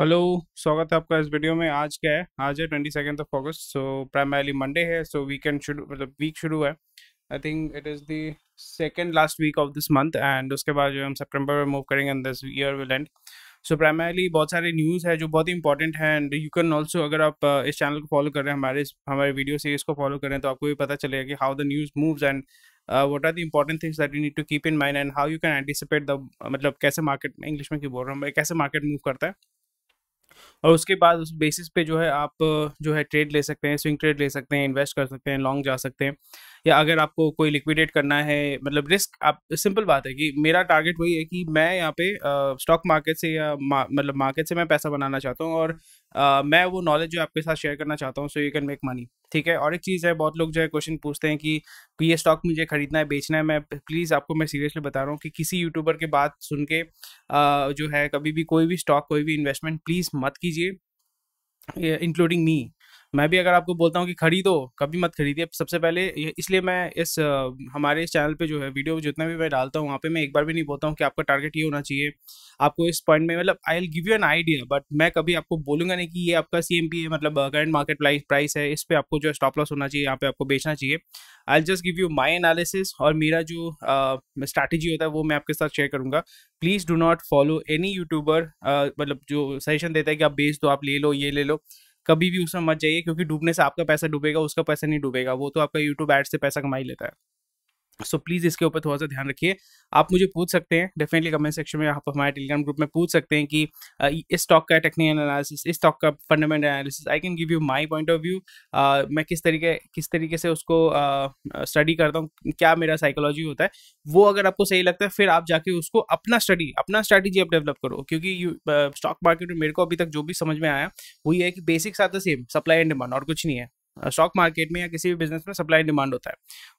Hello स्वागत है आपका इस वीडियो में आज क्या है आज है twenty second of August so primarily Monday है सो वीकेंड शुरू मतलब वीक शुरू है I think it is the second last week of this month and उसके बाद जो हम सितंबर में मूव करेंगे and this year will end so primarily बहुत सारे न्यूज़ है जो बहुत ही इंपॉर्टेंट है एंड यू कैन ऑल्सो अगर आप uh, इस चैनल को फॉलो कर रहे हैं हमारे हमारे वीडियो सीरीज़ को फॉलो करें तो आपको भी पता चलेगा कि how the news moves and what are the important things that you need to keep in mind and how you can anticipate the मतलब कैसे मार्केट इंग्लिश में क्यों बोल रहा हूँ मैं कैसे मार्केट मूव करता है और उसके बाद उस बेसिस पे जो है आप जो है ट्रेड ले सकते हैं स्विंग ट्रेड ले सकते हैं इन्वेस्ट कर सकते हैं लॉन्ग जा सकते हैं या अगर आपको कोई लिक्विडेट करना है मतलब रिस्क आप सिंपल बात है कि मेरा टारगेट वही है कि मैं यहाँ पे स्टॉक मार्केट से या मतलब मार्केट से मैं पैसा बनाना चाहता हूँ और आ, मैं वो नॉलेज जो आपके साथ शेयर करना चाहता हूँ so you can make money ठीक है और एक चीज़ है बहुत लोग जो है क्वेश्चन पूछते हैं कि ये स्टॉक मुझे खरीदना है बेचना है मैं प्लीज़ आपको मैं सीरियसली बता रहा हूँ कि किसी यूट्यूबर के बात सुन के जो है कभी भी कोई भी स्टॉक कोई भी इन्वेस्टमेंट प्लीज़ मत कीजिए इंक्लूडिंग मी मैं भी अगर आपको बोलता हूँ कि खरीदो तो कभी मत खरीदिए सबसे पहले इसलिए मैं इस हमारे इस चैनल पे जो है वीडियो जितना भी मैं डालता हूँ वहाँ पे मैं एक बार भी नहीं बोलता हूँ कि आपका टारगेट ये होना चाहिए आपको इस पॉइंट में मतलब I will give you an idea but मैं कभी आपको बोलूँगा नहीं कि ये आपका सी मतलब करंट मार्केट प्राइस प्राइस है इस पर आपको जो स्टॉप लॉस होना चाहिए यहाँ पे आपको बेचना चाहिए I just give you my analysis और मेरा जो स्ट्रैटेजी होता है वो मैं आपके साथ शेयर करूँगा please do not follow any YouTuber मतलब जो सजेशन देता है कि आप बेच दो आप ले लो ये ले लो कभी भी उसमें मत जाइए क्योंकि डूबने से आपका पैसा डूबेगा उसका पैसा नहीं डूबेगा वो तो आपका यूट्यूब एड से पैसा कमा ही लेता है सो so, प्लीज़ इसके ऊपर थोड़ा सा ध्यान रखिए आप मुझे पूछ सकते हैं डेफिनेटली कमेंट सेक्शन में आप हमारे टेलीग्राम ग्रुप में पूछ सकते हैं कि इस स्टॉक का टेक्निकल एनालिसिस इस स्टॉक का fundamental analysis I can give you my point of view मैं किस तरीके किस तरीके से उसको स्टडी uh, करता हूँ क्या मेरा साइकोलॉजी होता है वो अगर आपको सही लगता है फिर आप जाके उसको अपना स्टडी अपना स्ट्रैटेजी आप डेवलप करो क्योंकि स्टॉक मार्केट में मेरे को अभी तक जो भी समझ में आया वही है कि basics are the same supply and demand और कुछ नहीं है स्टॉक मार्केट में या किसी भी बिजनेस में सप्लाई डिमांड होता है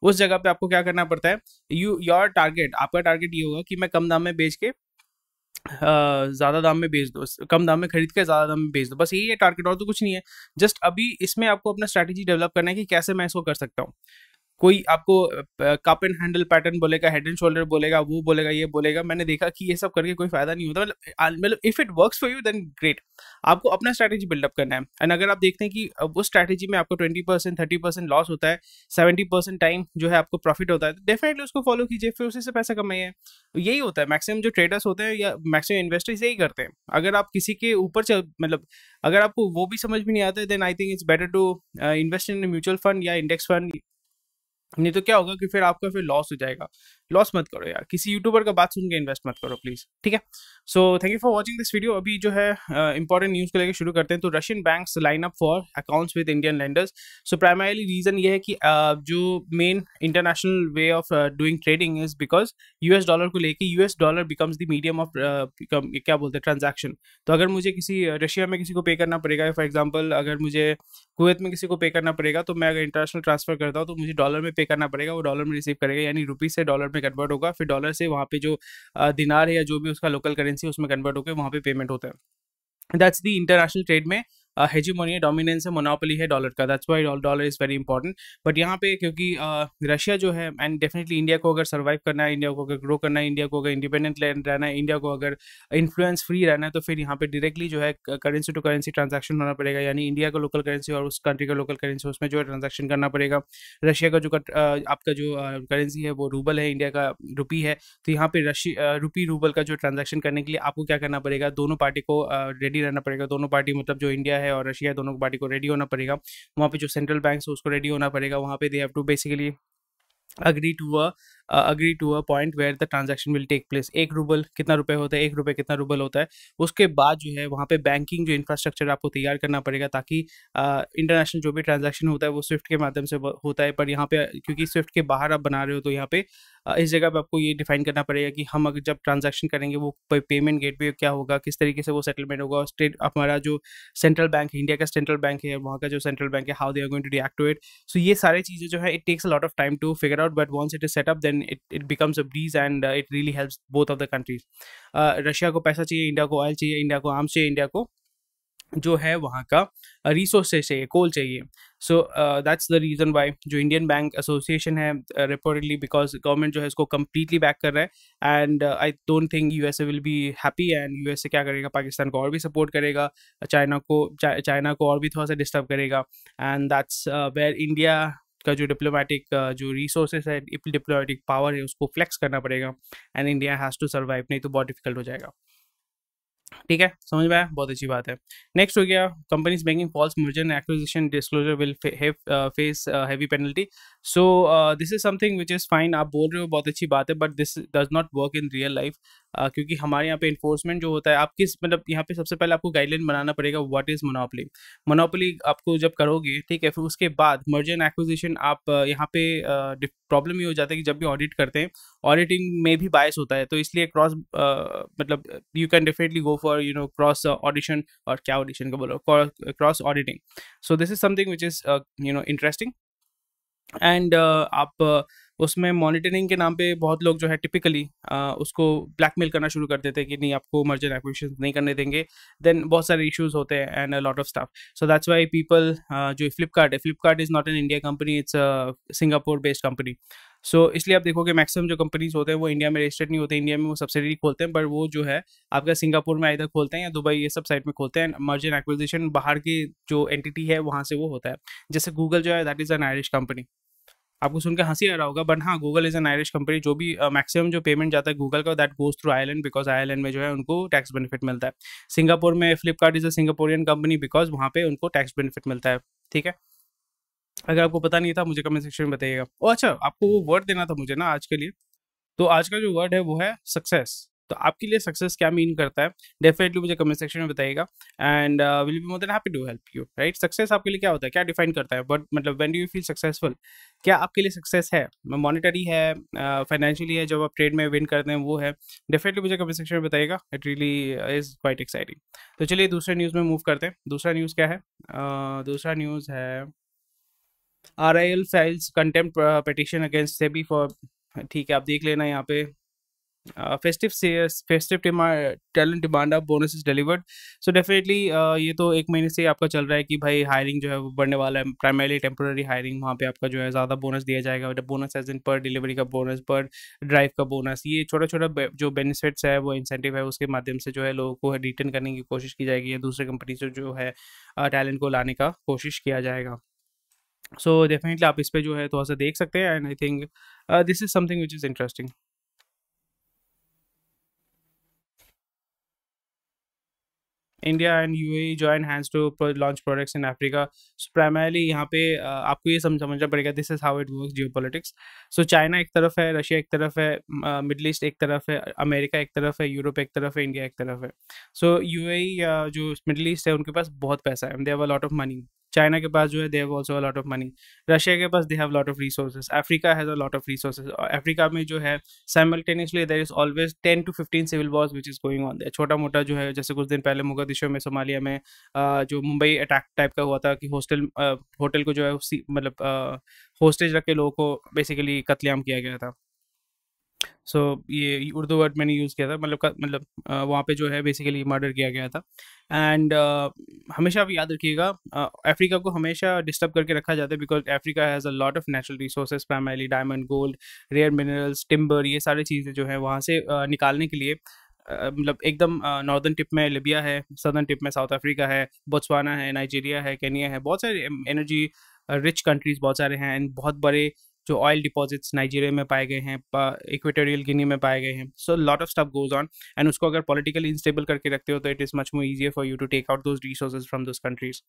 उस जगह पे आपको क्या करना पड़ता है यू योर टारगेट आपका टारगेट ये होगा कि मैं कम दाम में बेच के ज़्यादा दाम में बेच दो कम दाम में खरीद के ज़्यादा दाम में बेच दो बस यही है टारगेट और तो कुछ नहीं है जस्ट अभी इसमें आपको अपना स्ट्रैटेजी डेवलप करना है कि कैसे मैं इसको कर सकता हूँ कोई आपको कप एंड हैंडल पैटर्न बोलेगा हेड एंड शोल्डर बोलेगा वो बोलेगा ये बोलेगा मैंने देखा कि ये सब करके कोई फायदा नहीं होता मतलब मतलब if it works for you then great आपको अपना स्ट्रैटेजी बिल्डअप करना है एंड अगर आप देखते हैं कि वो स्ट्रैटेजी में आपको twenty percent thirty percent loss होता है सेवेंटी परसेंट टाइम जो है आपको प्रॉफिट होता है तो डेफिनेटली उसको फॉलो कीजिए फिर उसी से पैसा कमाइए यही होता है मैक्सिमम जो ट्रेडर्स होते हैं या मैक्सिमम इन्वेस्टर्स यही करते हैं अगर आप किसी के ऊपर मतलब अगर आपको वो भी समझ में नहीं आता है then I think it's better to invest in mutual fund या इंडेक्स फंड नहीं तो क्या होगा कि फिर आपका फिर लॉस हो जाएगा लॉस मत करो यार किसी यूट्यूबर का बात सुन के इन्वेस्ट मत करो प्लीज़ ठीक है so thank you for watching this video अभी जो है इंपॉर्टेंट न्यूज़ को लेकर शुरू करते हैं तो Russian banks line up for accounts with Indian lenders so primarily reason ये है कि uh, जो main international way of doing trading is because US dollar को लेकर US dollar becomes the medium of क्या बोलते हैं ट्रांजेक्शन तो अगर मुझे किसी रशिया में किसी को पे करना पड़ेगा फॉर एग्जाम्पल अगर मुझे कुवैत में किसी को पे करना पड़ेगा तो मैं अगर इंटरनेशनल ट्रांसफर करता हूँ तो मुझे डॉलर में पे करना पड़ेगा वो डॉलर में रिसीव करेगा यानी रुपीज़ से डॉलर में कन्वर्ट होगा फिर डॉलर से वहाँ पे जो दिनार है या जो भी उसका लोकल करेंसी उसमें कन्वर्ट होकर वहाँ पे पेमेंट होता है दैट्स दी इंटरनेशनल ट्रेड में हेजीमोनी है डोमिनेंस है मोनोपोली है डॉलर का that's why dollar is very important but यहाँ पे क्योंकि रशिया जो है एंड डेफिनेटली इंडिया को अगर सर्वाइव करना है इंडिया को अगर ग्रो करना है इंडिया को अगर इंडिपेंडेंट लैंड रहना है इंडिया को अगर इन्फ्लुएंस फ्री रहना है तो फिर यहाँ पे डायरेक्टली जो है करेंसी टू करेंसी ट्रांजेक्शन होना पड़ेगा यानी इंडिया का लोकल करेंसी और उस कंट्री का लोकल करेंसी उसमें जो है ट्रांजेक्शन करना पड़ेगा रशिया का जो आपका जो करेंसी है वो रूबल है इंडिया का रुपी है तो यहाँ पे रशी रुपी रूबल का जो ट्रांजेक्शन करने के लिए आपको क्या करना पड़ेगा दोनों पार्टी को रेडी रहना पड़ेगा दोनों पार्टी मतलब जो इंडिया है है और रशिया दोनों पार्टी को रेडी होना पड़ेगा वहाँ पे जो सेंट्रल बैंक है उसको रेडी होना पड़ेगा वहाँ पे they have to basically agree to a agree to a point where the transaction will take place एक रूबल कितना रुपए होता है एक रुपये कितना रूबल होता है उसके बाद जो है वहाँ पे बैंकिंग जो इंफ्रास्ट्रक्चर आपको तैयार करना पड़ेगा ताकि इंटरनेशनल जो भी ट्रांजेक्शन होता है वो स्विफ्ट के माध्यम से होता है पर यहाँ पे क्योंकि स्विफ्ट के बाहर आप बना रहे हो तो यहाँ पे इस जगह पे आपको ये डिफाइन करना पड़ेगा कि हम अगर जब ट्रांजैक्शन करेंगे वो पेमेंट गेटवे क्या होगा किस तरीके से वो सेटलमेंट होगा और स्टेट हमारा जो सेंट्रल बैंक है इंडिया का सेंट्रल बैंक है वहाँ का जो सेंट्रल बैंक है how they are going to it so ये सारी चीज़ें जो है it takes a lot of time to figure out but once it is set up then then it, it becomes a breeze and uh, it really helps both of the countries Russia uh, को पैसा चाहिए India को oil चाहिए India को arms चाहिए India को जो है वहाँ का रिसोर्सेज uh, चाहिए कोल चाहिए so that's the reason why जो इंडियन बैंक एसोसिएशन है रिपोर्टेडली बिकॉज गवर्नमेंट जो है इसको कम्प्लीटली बैक कर रहा है and I don't think U S A will be happy and U S A क्या करेगा पाकिस्तान को और भी सपोर्ट करेगा चाइना को चाइना को और भी थोड़ा सा डिस्टर्ब करेगा एंड दैट्स वेयर इंडिया का जो डिप्लोमेटिक जो रिसोर्सेज है डिप्लोमेटिक पावर है उसको फ्लेक्स करना पड़ेगा and India has to survive नहीं तो बहुत डिफिकल्ट हो जाएगा ठीक है समझ में आया बहुत अच्छी बात है नेक्स्ट हो गया companies making false merger acquisition disclosure will face heavy penalty so this is something which is fine आप बोल रहे हो बहुत अच्छी बात है but this does not work in real life क्योंकि हमारे यहाँ पे इन्फोर्समेंट जो होता है आप किस मतलब यहाँ पे सबसे पहले आपको गाइडलाइन बनाना पड़ेगा व्हाट इज़ मोनोपली मोनोपली आपको जब करोगे ठीक है फिर उसके बाद मर्जर एंड एक्विजिशन आप यहाँ पे प्रॉब्लम ये हो जाता है कि जब भी ऑडिट करते हैं ऑडिटिंग में भी बायस होता है तो इसलिए क्रॉस मतलब you can definitely go for you know cross audition और क्या ऑडिशन का बोलो cross auditing so this is something which is you know interesting and आप uh, उसमें मॉनिटरिंग के नाम पे बहुत लोग जो है टिपिकली उसको ब्लैकमेल करना शुरू कर देते हैं कि नहीं आपको मर्जर एक्विशन नहीं करने देंगे देन बहुत सारे इश्यूज होते हैं and a lot of staff so that's why people जो फ्लिपकार्ट है Flipkart is not an India company it's Singapore based company सो इसलिए आप देखोगे मैक्सिमम जो कंपनीज होते हैं वो इंडिया में रजिस्टर्ड नहीं होते इंडिया में वो सब्सिडी खोलते हैं बट वो जो है आपका सिंगापुर में आधर खोलते हैं या दुबई ये सब साइड में खोलते हैं मर्जर एक्विजिशन बाहर की जो एंटिटी है वहाँ से वो होता है जैसे गूगल जो है that is an Irish company आपको सुनकर हंसी आ रहा होगा बट हाँ Google is an Irish company जो भी मैक्सिमम uh, जो पेमेंट जाता है गूगल का that goes through Ireland because Ireland में जो है उनको टैक्स बेनिफिट मिलता है सिंगापुर में Flipkart is a Singaporean company because वहाँ पे उनको टैक्स बेनिफिट मिलता है ठीक है अगर आपको पता नहीं था मुझे कमेंट सेक्शन में बताइएगा ओ अच्छा आपको वो वर्ड देना था मुझे ना आज के लिए तो आज का जो वर्ड है वो है सक्सेस तो आपके लिए सक्सेस क्या मीन करता है डेफिनेटली मुझे कमेंट सेक्शन में बताइएगा and will be more than happy to help you right success आपके लिए क्या होता है क्या डिफाइन करता है बट मतलब when do you feel successful क्या आपके लिए सक्सेस है मॉनिटरी है फाइनेंशियली uh, है जब आप ट्रेड में विन करते हैं वो है डेफिनेटली मुझे कमेंट सेक्शन में बताइएगा it really is quite exciting तो चलिए दूसरे न्यूज़ में मूव करते हैं दूसरा न्यूज़ क्या है uh, दूसरा न्यूज़ है R I L files contempt petition against SEBI for ठीक है आप देख लेना यहाँ पे festive festive talent demand of bonus is delivered so definitely ये तो एक महीने से आपका चल रहा है कि भाई हायरिंग जो है वो बढ़ने वाला है प्राइमरी टेम्पोरी हायरिंग वहाँ पे आपका जो है ज़्यादा बोनस दिया जाएगा बोनस एज इन पर डिलीवरी का बोनस पर ड्राइव का बोनस ये छोटा छोटा जो बेनिफिट्स है वो इंसेंटिव है उसके माध्यम से जो है लोगों को रिटर्न करने की कोशिश की जाएगी या दूसरे कंपनी से जो है टैलेंट uh, को लाने का कोशिश किया जाएगा सो so, डेफिनेटली आप इस पर जो है थोड़ा सा देख सकते हैं and I think this is something which is interesting India and U A join hands to launch products in Africa so primarily यहाँ पे आपको ये समझना पड़ेगा this is how it work geopolitics so China एक तरफ है Russia एक तरफ है मिडल ईस्ट एक तरफ है अमेरिका एक तरफ है यूरोप एक तरफ है इंडिया एक तरफ है सो यू ए जो मिडल ईस्ट है उनके पास बहुत पैसा है they have a lot of money China के पास जो है they have also a lot of money Russia के पास they have lot of resources Africa has a lot of resources Africa में जो है simultaneously there is always ten to fifteen civil wars which is going on there छोटा मोटा जो है जैसे कुछ दिन पहले मुगदिशो में सोमालिया में जो मुंबई अटैक टाइप का हुआ था कि हॉस्टल होटल को जो है मतलब होस्टेज रख के लोगों को बेसिकली कत्लेआम किया गया था सो ये उर्दू वर्ड मैंने यूज़ किया था मतलब मतलब वहाँ पे जो है बेसिकली मर्डर किया गया था एंड uh, हमेशा आप याद रखिएगा अफ्रीका uh, को हमेशा डिस्टर्ब करके रखा जाता है because Africa has a lot of natural resources primarily diamond gold rare minerals timber ये सारी चीज़ें जो है वहाँ से uh, निकालने के लिए मतलब एकदम नॉर्दर्न टिप में लिबिया है सदर्न टिप में साउथ अफ्रीका है बोत्सवाना है नाइजीरिया है केनिया है बहुत सारे एनर्जी रिच कंट्रीज़ बहुत सारे हैं एंड बहुत बड़े जो ऑयल डिपॉजिट्स नाइजीरिया में पाए गए हैं इक्वेटोरियल गिनी में पाए गए हैं so lot of stuff goes on and उसको अगर पॉलिटिकली इंस्टेबल करके रखते हो तो it is much more easier for you to take out those resources from those countries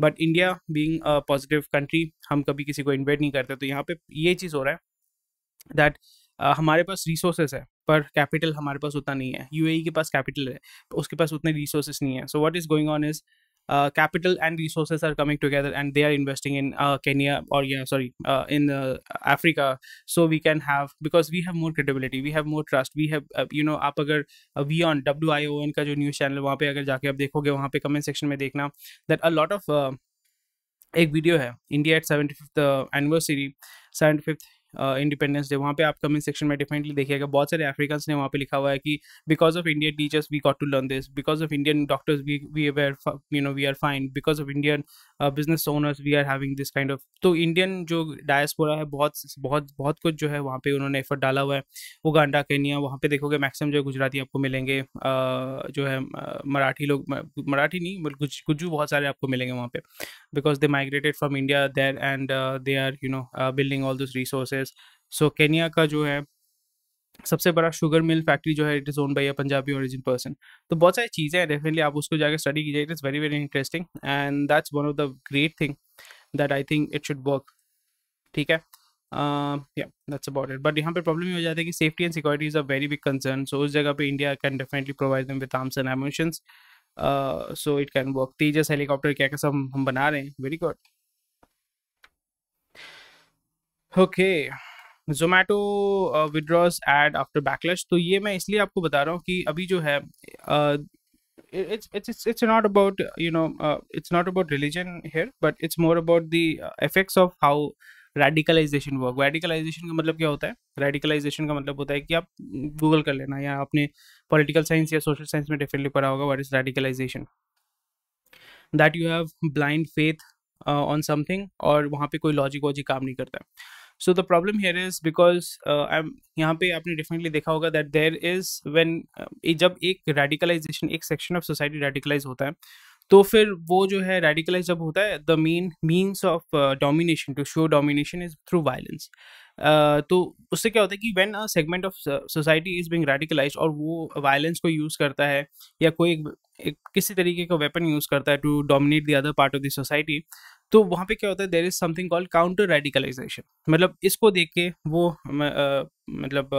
but India being positive country हम कभी किसी को इन्वेट नहीं करते तो यहाँ पे ये चीज़ हो रहा है दैट Uh, हमारे पास रिसोर्सेज है पर कैपिटल हमारे पास उतना नहीं है यूएई e के पास कैपिटल है उसके पास उतने रिसोर्सेज नहीं है so what is going on is uh, capital and resources are coming together and they are investing in uh, Kenya or yeah sorry uh, in uh, Africa so we can have because we have more credibility we have more trust we have uh, you know आप अगर uh, on on W I O N का जो news channel वहाँ पे अगर जाके आप देखोगे वहाँ पे कमेंट सेक्शन में देखना इंडिपेंडेंस डे वहाँ पे आप कमेंट सेक्शन में डेफिनेटली देखिएगा बहुत सारे अफ्रीकन्स ने वहाँ पे लिखा हुआ है कि because of Indian teachers we got to learn this because of Indian doctors we we were you know we are fine because of Indian business owners we are having this kind of तो Indian जो diaspora है बहुत बहुत बहुत कुछ जो है वहाँ पे उन्होंने एफर्ट डाला हुआ है उगांडा केनिया वहाँ पे देखोगे मैक्सिमम जो है गुजराती आपको मिलेंगे जो है मराठी लोग मराठी नहीं बल्कि भी बहुत सारे आपको मिलेंगे वहाँ पे because they migrated from India there and they are you know building all this resources this so Kenya का जो है सबसे बड़ा शुगर मिल फैक्ट्री जो है it is own by a Punjabi origin person तो बहुत सारी चीज़ें हैं डेफिनेटली आप उसको जाकर स्टडी कीजिए it is very very interesting and that's one of the great thing that I think it should work ठीक है दैट्स अबाउट इट बट यहाँ पर प्रॉब्लम ये हो जाती है कि safety and security is a very big concern so उस जगह पर India can definitely provide them with arms and emotions so it can work Tejas helicopter क्या कैसा हम बना रहे हैं very good okay Zomato withdraws ad after backlash तो ये मैं इसलिए आपको बता रहा हूँ कि अभी जो है it's not about you know it's not about religion here but it's more about it's effects of how radicalization work radicalization का मतलब क्या होता है रेडिकलाइजेशन का मतलब होता है कि आप गूगल कर लेना या आपने पॉलिटिकल साइंस या सोशल साइंस में डेफिनेटली पढ़ा होगा what is radicalization that you have blind faith on something और वहाँ पे कोई लॉजिक वॉजिक काम नहीं करता है so the problem here is because I am यहाँ पे आपने definitely देखा होगा दैट देर इज वेन जब एक रेडिकलाइजेशन एक सेक्शन ऑफ सोसाइटी रेडिकलाइज होता है तो फिर वो जो है रेडिकलाइज जब होता है the main means of domination to show domination is through violence तो उससे क्या होता है कि when a segment of society is being radicalize और वो वायलेंस को यूज़ करता है या कोई एक, एक किसी तरीके का वेपन यूज़ करता है to dominate the other part of the society तो वहाँ पे क्या होता है there is something called counter radicalization मतलब इसको देख के वो मतलब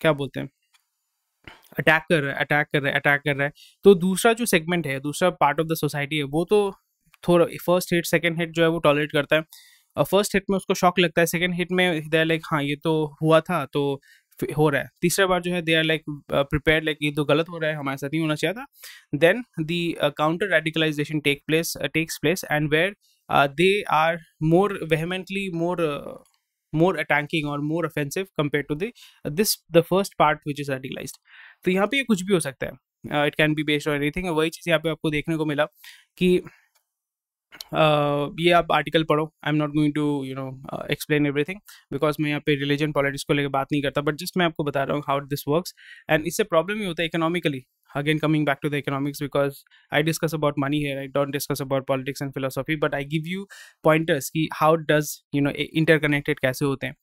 क्या बोलते हैं अटैक कर रहा है अटैक कर रहा है अटैक कर रहा है तो दूसरा जो सेगमेंट है दूसरा पार्ट ऑफ द सोसाइटी है वो तो थोड़ा फर्स्ट हिट सेकेंड हिट जो है वो टॉलरेट करता है फर्स्ट हिट में उसको शॉक लगता है सेकेंड हिट में लाइक हाँ ये तो हुआ था तो हो रहा है तीसरा बार जो है they are like prepare like ये तो गलत हो रहा है हमारे साथ नहीं होना चाहिए था then the counter radicalization take place takes place and where they are more vehemently more more attacking और more offensive compare to this the first part which is radicalize तो यहाँ पे ये कुछ भी हो सकता है it can be based on anything वही चीज़ यहाँ पे आपको देखने को मिला कि Uh, ये आप आर्टिकल पढ़ो I am not going to you know explain everything because मैं यहाँ पे रिलीजन पॉलिटिक्स को लेकर बात नहीं करता बट जस्ट मैं आपको बता रहा हूँ हाउ दिस वर्क्स एंड इससे प्रॉब्लम ही होता है economically again coming back to the economics because I discuss about money है I don't discuss about politics and philosophy but I give you pointers कि how does you know interconnected कैसे होते हैं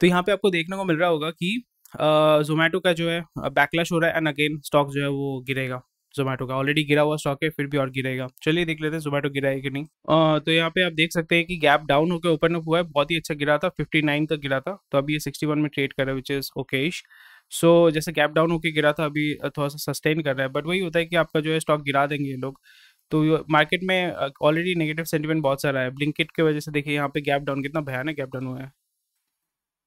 तो यहाँ पे आपको देखने को मिल रहा होगा कि जोमेटो uh, का जो है बैकलैश uh, हो रहा है एंड अगेन स्टॉक जो है वो गिरेगा जोमेटो का ऑलरेडी गिरा हुआ स्टॉक है फिर भी और गिरेगा चलिए देख लेते हैं जोमेटो गिरा है कि नहीं आ, तो यहाँ पे आप देख सकते हैं कि गैप डाउन होकर ओपन अप हुआ है बहुत ही अच्छा गिरा था 59 तक गिरा था तो अभी ये 61 में ट्रेड कर रहा है विच इज़ ओकेश सो जैसे गैप डाउन होकर गिरा था अभी थोड़ा सा सस्टेन कर रहा है बट वही होता है कि आपका जो है स्टॉक गिरा देंगे लोग तो मार्केट में ऑलरेडी नेगेटिव सेंटिमेंट बहुत सारा है ब्लिंकिट की वजह से देखिए यहाँ पे गैप डाउन कितना भयानक गैप डाउन हुआ है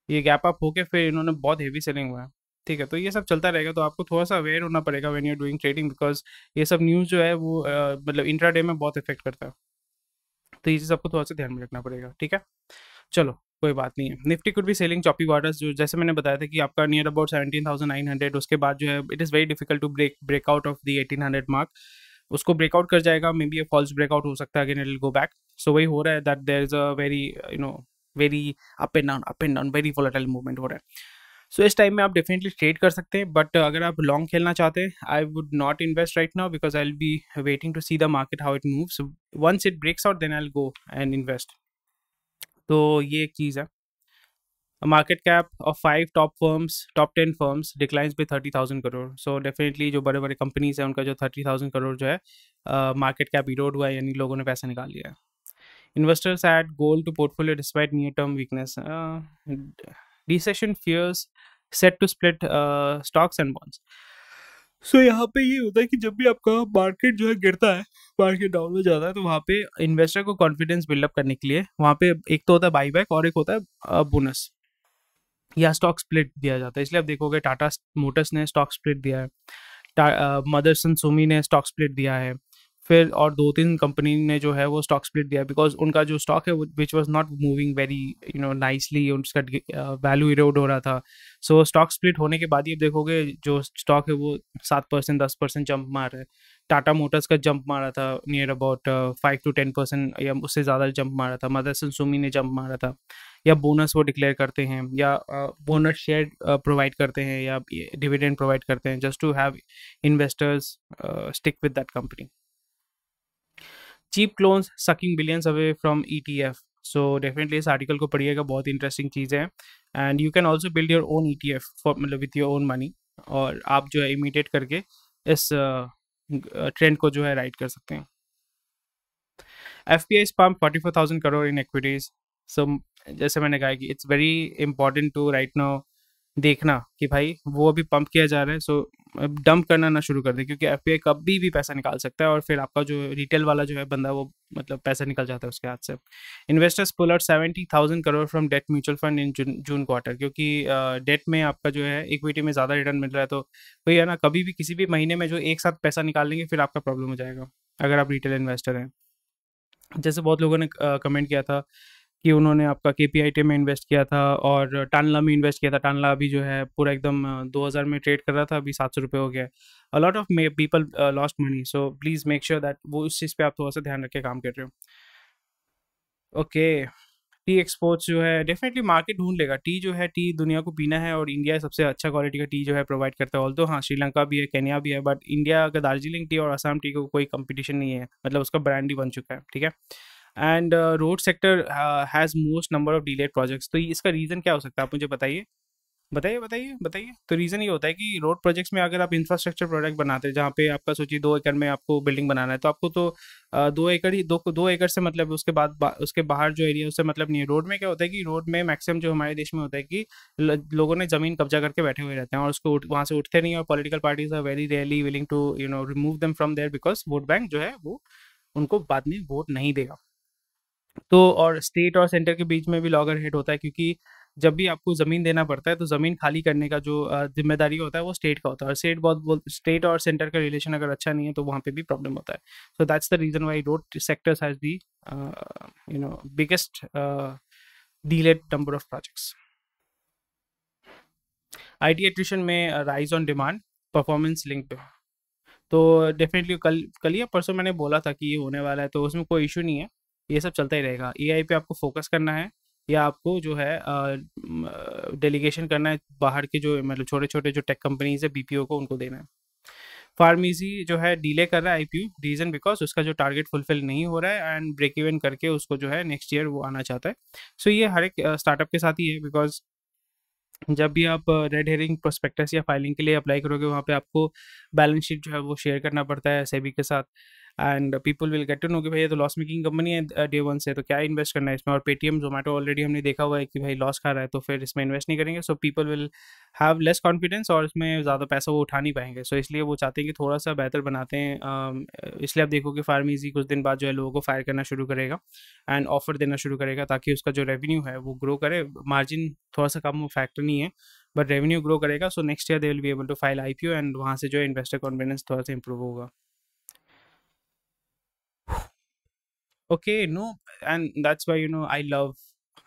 ये गैप अप होके फिर इन्होंने बहुत हेवी सेलिंग हुआ है ठीक है तो ये सब चलता रहेगा तो आपको थोड़ा सा अवेयर होना पड़ेगा when you doing trading because ये सब न्यूज़ जो है वो मतलब इंट्रा डे में बहुत इफेक्ट करता है तो ये सबको थोड़ा सा ध्यान में रखना पड़ेगा ठीक है चलो कोई बात नहीं है निफ्टी कुड भी सेलिंग चॉपी वाटर्स जो जैसे मैंने बताया था कि आपका near about seventeen thousand nine hundred उसके बाद जो है it is very difficult to break breakout of the eighteen hundred mark उसको ब्रेकआउट कर जाएगा may be a false breakout हो सकता है again it go back so वही हो रहा है that there is a very you know very up and down up and down very volatile movement हो रहा है सो इस टाइम में आप डेफिनेटली ट्रेड कर सकते हैं बट अगर आप लॉन्ग खेलना चाहते हैं I would not invest right now because I will be waiting to see the market how it moves once it breaks out then I go and invest तो ये एक चीज़ है market cap of five top firms top ten firms declines पे thirty thousand crore so definitely जो बड़े बड़े companies हैं उनका जो थर्टी थाउजेंड करोड़ जो है मार्केट कैप इरोड हुआ है यानी लोगों ने पैसा निकाल लिया है investors at goal to portfolio despite near term weakness recession fears set to split stocks and bonds so यहाँ पे ये होता है कि जब भी आपका मार्केट जो है गिरता है मार्केट डाउन हो जाता है तो वहाँ पे इन्वेस्टर को कॉन्फिडेंस बिल्डअप करने के लिए वहाँ पे एक तो होता है बाईबैक और एक होता है बोनस uh, या स्टॉक स्प्लिट दिया जाता है इसलिए आप देखोगे टाटा मोटर्स ने स्टॉक स्प्लिट दिया है मदरसन सोमी uh, ने स्टॉक स्प्लिट दिया है फिर और दो तीन कंपनी ने जो है वो स्टॉक स्प्लिट दिया बिकॉज उनका जो स्टॉक है which was not moving very you know nicely उसका वैल्यू इरोड हो रहा था सो स्टॉक स्प्लिट होने के बाद ये देखोगे जो स्टॉक है वो सात परसेंट दस परसेंट जंप मार रहा है टाटा मोटर्स का जंप मारा था near about five to ten percent या उससे ज़्यादा जंप मारा था मदरसन सुमी ने जंप मारा था या बोनस वो डिक्लेयर करते हैं या बोनस शेयर प्रोवाइड करते हैं या डिविडेंड प्रोवाइड करते हैं just to have investors stick with that company cheap clones sucking billions away from E so definitely इस आर्टिकल को पढ़िएगा बहुत इंटरेस्टिंग चीज़ है and you can also build your own E T F मतलब with your own money और आप जो है इमीडिएट करके इस ट्रेंड को जो है राइड कर सकते हैं F P I spam forty four thousand crore in equities so जैसे मैंने कहा कि it's very important to right now देखना कि भाई वो अभी पंप किया जा रहा है सो डंप करना ना शुरू कर दे क्योंकि एफ कभी भी पैसा निकाल सकता है और फिर आपका जो रिटेल वाला जो है बंदा वो मतलब पैसा निकल जाता है उसके हाथ से investors pull out seventy thousand crore from debt mutual fund in June quarter क्योंकि डेट में आपका जो है इक्विटी में ज़्यादा रिटर्न मिल रहा है तो वही है ना कभी भी किसी भी महीने में जो एक साथ पैसा निकाल लेंगे फिर आपका प्रॉब्लम हो जाएगा अगर आप रिटेल इन्वेस्टर हैं जैसे बहुत लोगों ने कमेंट किया था कि उन्होंने आपका के पी में इन्वेस्ट किया था और टानला में इन्वेस्ट किया था टानला अभी जो है पूरा एकदम दो हज़ार में ट्रेड कर रहा था अभी सात सौ रुपये हो गया है lot of may people lost money so please make sure that वो उस चीज़ पे आप थोड़ा सा ध्यान रख के काम कर रहे हो ओके टी एक्सपोर्ट्स जो है डेफिनेटली मार्केट ढूंढ लेगा टी जो है टी दुनिया को पीना है और इंडिया सबसे अच्छा क्वालिटी का टी जो है प्रोवाइड करता है ऑल तो हाँ श्रीलंका भी है केन्या भी है बट इंडिया का दार्जिलिंग टी और असम टी को कोई कंपटीशन नहीं है मतलब उसका ब्रांड ही बन चुका है ठीक है and road sector has most number of delayed projects तो इसका रीज़न क्या हो सकता है आप मुझे बताइए बताइए बताइए बताइए तो रीज़न ये होता है कि रोड प्रोजेक्ट्स में अगर आप इंफ्रास्ट्रक्चर प्रोडक्ट बनाते हैं जहाँ पे आपका सोचिए दो एकड़ में आपको बिल्डिंग बनाना है तो आपको तो दो एकड़ ही दो दो एकड़ से मतलब उसके बाद बा, उसके बाहर जो एरिया उससे मतलब नहीं है रोड में क्या होता है कि रोड में मैक्सिमम जो हमारे देश में होता है कि लोगों ने ज़मीन कब्जा करके बैठे हुए रहते हैं और उसको उठ वहाँ से उठते नहीं और political parties are very rarely willing to you know remove them from there because vote bank जो है वो उनको बाद में वोट नहीं देगा तो और स्टेट और सेंटर के बीच में भी लॉगर हेड होता है क्योंकि जब भी आपको ज़मीन देना पड़ता है तो ज़मीन खाली करने का जो जिम्मेदारी होता है वो स्टेट का होता है और स्टेट बहुत स्टेट और सेंटर का रिलेशन अगर अच्छा नहीं है तो वहाँ पे भी प्रॉब्लम होता है so that's the reason why road sectors has the you know biggest delayed number of projects I T attrition में rise on demand performance link पे तो डेफिनेटली कल कल या परसों मैंने बोला था कि ये होने वाला है तो उसमें कोई इशू नहीं है ये सब चलता ही रहेगा ए पे आपको फोकस करना है या आपको जो है डेलीगेशन करना है बाहर के जो मतलब छोटे छोटे जो टेक कंपनीज है बीपीओ को उनको देना है फार्मेसी जो है डिले कर रहा है आईपीओ रीज़न बिकॉज उसका जो टारगेट फुलफिल नहीं हो रहा है एंड ब्रेक इवन करके उसको जो है नेक्स्ट ईयर वो आना चाहता है सो so ये हर एक स्टार्टअप के साथ ही है बिकॉज जब भी आप रेड हेयरिंग प्रोस्पेक्टस या फाइलिंग के लिए अप्लाई करोगे वहाँ पे आपको बैलेंस शीट जो है वो शेयर करना पड़ता है सेबी के साथ and people will get to know कि भाई ये तो लॉस मेकिंग कंपनी है डे uh, वन से तो क्या इन्वेस्ट करना है इसमें और पेटीएम जोमेटो ऑलरेडी हमने देखा हुआ है कि भाई लॉस खा रहा है तो फिर इसमें इन्वेस्ट नहीं करेंगे so people will have less confidence और इसमें ज़्यादा पैसा वो उठा नहीं पाएंगे सो so, इसलिए वो चाहते हैं कि थोड़ा सा बेहतर बनाते हैं um, इसलिए आप देखो कि फार्मीजी कुछ दिन बाद जो है लोगों को फायर करना शुरू करेगा एंड ऑफर देना शुरू करेगा ताकि उसका जो रेवेन्यू है वो ग्रो करे मार्जिन थोड़ा सा कम फैक्टर नहीं है बट रेवेन्यू ग्रो करेगा so next year they will be able to file I P O and वहाँ से जो है इन्वेस्टर कॉन्फिडेंस थोड़ा सा इंप्रूव होगा okay no and that's why you know I love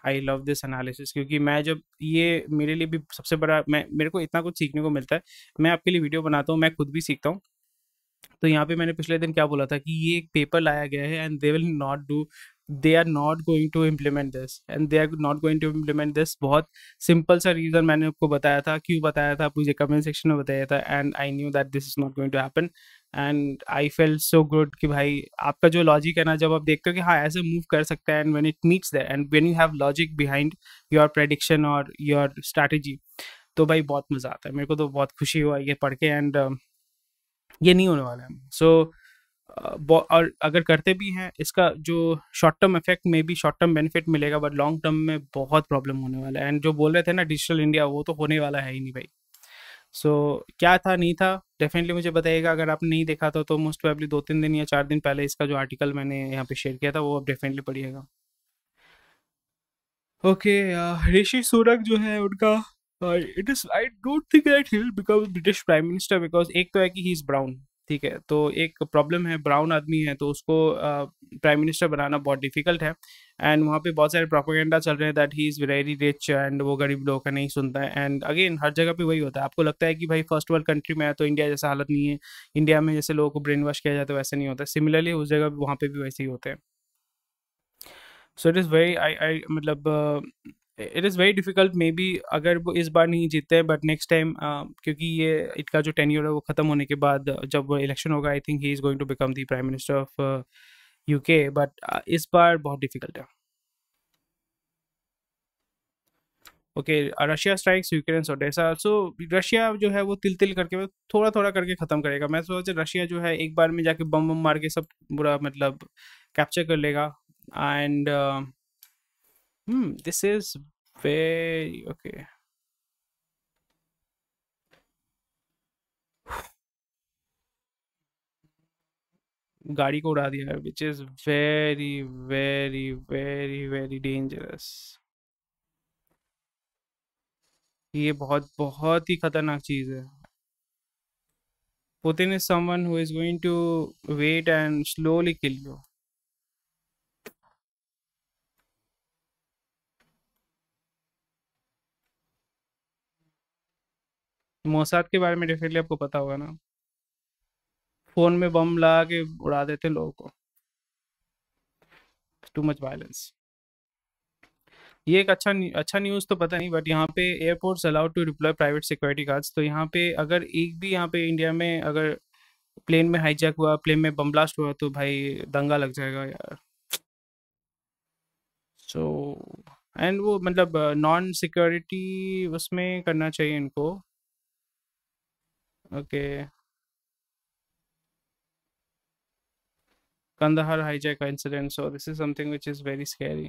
I love this analysis क्योंकि मैं जब ये मेरे लिए भी सबसे बड़ा मैं मेरे को इतना कुछ सीखने को मिलता है मैं आपके लिए वीडियो बनाता हूँ मैं खुद भी सीखता हूँ तो यहाँ पे मैंने पिछले दिन क्या बोला था कि ये एक पेपर लाया गया है and they will not do they are not going to implement this and they are not going to implement this बहुत सिंपल सा रीज़न मैंने आपको बताया था क्यों बताया था मुझे कमेंट सेक्शन में बताया था and I knew that this is not going to happen and I feel so good कि भाई आपका जो लॉजिक है ना जब आप देखते हो कि हाँ ऐसे मूव कर सकता है and when it meets that and when you have logic behind your prediction और योर स्ट्रैटेजी तो भाई बहुत मज़ा आता है मेरे को तो बहुत खुशी हुआ ये पढ़ के एंड um, ये नहीं होने वाला है सो so, uh, और अगर करते भी हैं इसका जो शॉर्ट टर्म इफेक्ट में भी शॉर्ट टर्म बेनिफिट मिलेगा बट लॉन्ग टर्म में बहुत प्रॉब्लम होने वाला है एंड जो बोल रहे थे ना डिजिटल इंडिया वो तो होने वाला है ही नहीं भाई सो so, क्या था नहीं था डेफिनेटली मुझे बताइएगा अगर आपने नहीं देखा था तो मोस्ट प्रॉब्ली दो तीन दिन या चार दिन पहले इसका जो आर्टिकल मैंने यहाँ पे शेयर किया था वो आप डेफिनेटली पढ़िएगा ओके ऋषि सूरक जो है उनका it is I don't think that he become British prime minister because एक तो है कि ही इज़ ब्राउन ठीक है तो एक प्रॉब्लम है ब्राउन आदमी है तो उसको प्राइम मिनिस्टर बनाना बहुत डिफिकल्ट है एंड वहाँ पे बहुत सारे प्रोपोगेंडा चल रहे हैं that he is very rich and वो गरीब लोगों का नहीं सुनता है एंड अगेन हर जगह पे वही होता है आपको लगता है कि भाई फर्स्ट वर्ल्ड कंट्री में है तो इंडिया जैसा हालत नहीं है इंडिया में जैसे लोगों को ब्रेन वॉश किया जाता है वैसे नहीं होता सिमिलरली उस जगह वहाँ पर भी वैसे ही होते हैं so it is very I I मतलब it is very difficult may be अगर वो इस बार नहीं जीतते बट नेक्स्ट टाइम क्योंकि ये इनका जो टेन्योर है वो ख़त्म होने के बाद जब इलेक्शन होगा I think he is going to become the prime minister of UK but इस बार बहुत डिफिकल्ट है okay Russia strikes Ukraine Odesa so Russia जो है वो तिल तिल करके थोड़ा थोड़ा करके ख़त्म करेगा मैं सोच रशिया जो है एक बार में जाके बम बम मार के सब पूरा मतलब कैप्चर कर लेगा and uh, Hmm, this is very okay. गाड़ी को उड़ा दिया है which is very very very very dangerous ये बहुत बहुत ही खतरनाक चीज है Putin is someone who is going to wait and slowly kill you Mossad के बारे में डेफिनेटली आपको पता होगा ना फोन में बम लगा के उड़ा देते लोगों को टू मच वायलेंस ये एक अच्छा अच्छा न्यूज़ तो पता नहीं बट यहाँ पे airports allowed to deploy private security guards तो यहाँ पे अगर एक भी यहाँ पे इंडिया में अगर प्लेन में हाईजैक हुआ प्लेन में बम ब्लास्ट हुआ तो भाई दंगा लग जाएगा यार सो so, एंड वो मतलब नॉन uh, सिक्योरिटी उसमें करना चाहिए इनको Okay. Kandahar hijack incident so this is something which is very scary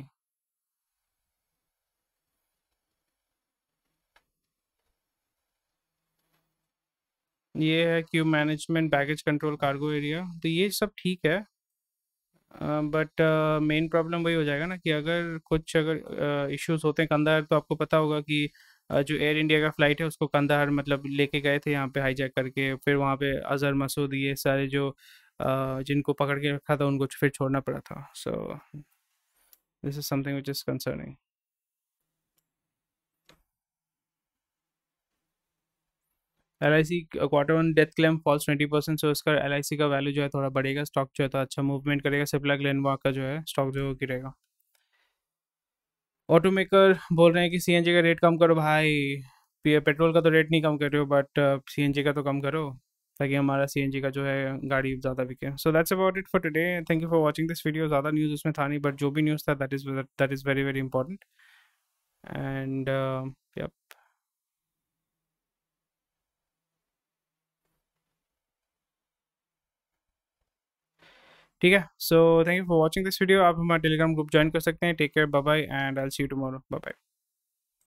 ये है queue management baggage control cargo area तो ये सब ठीक है बट मेन प्रॉब्लम वही हो जाएगा ना कि अगर कुछ अगर इश्यूज uh, होते हैं कंधार तो आपको पता होगा कि जो एयर इंडिया का फ्लाइट है उसको कंधार मतलब लेके गए थे यहाँ पे हाईजैक करके फिर वहाँ पे अजहर मसूद ये सारे जो जिनको पकड़ के रखा था उनको फिर छोड़ना पड़ा था so this is something which is concerning L I C quarter one death claim falls twenty percent so इसका एल आई सी का वैल्यू जो है थोड़ा बढ़ेगा स्टॉक जो है तो अच्छा मूवमेंट करेगा सिप्ला वॉक का जो है स्टॉक जो गिरेगा ऑटो मेकर बोल रहे हैं कि सी का रेट कम करो भाई पेट्रोल का तो रेट नहीं कम कर रहे हो बट सी uh, का तो कम करो ताकि हमारा सी का जो है गाड़ी ज़्यादा बिके so that's about it for today thank you for watching this video ज़्यादा न्यूज़ उसमें था नहीं बट जो भी न्यूज़ था that is that is very very important and ठीक है so thank you for watching this video आप हमारा टेलीग्राम ग्रुप ज्वाइन कर सकते हैं take care bye and I see you tomorrow bye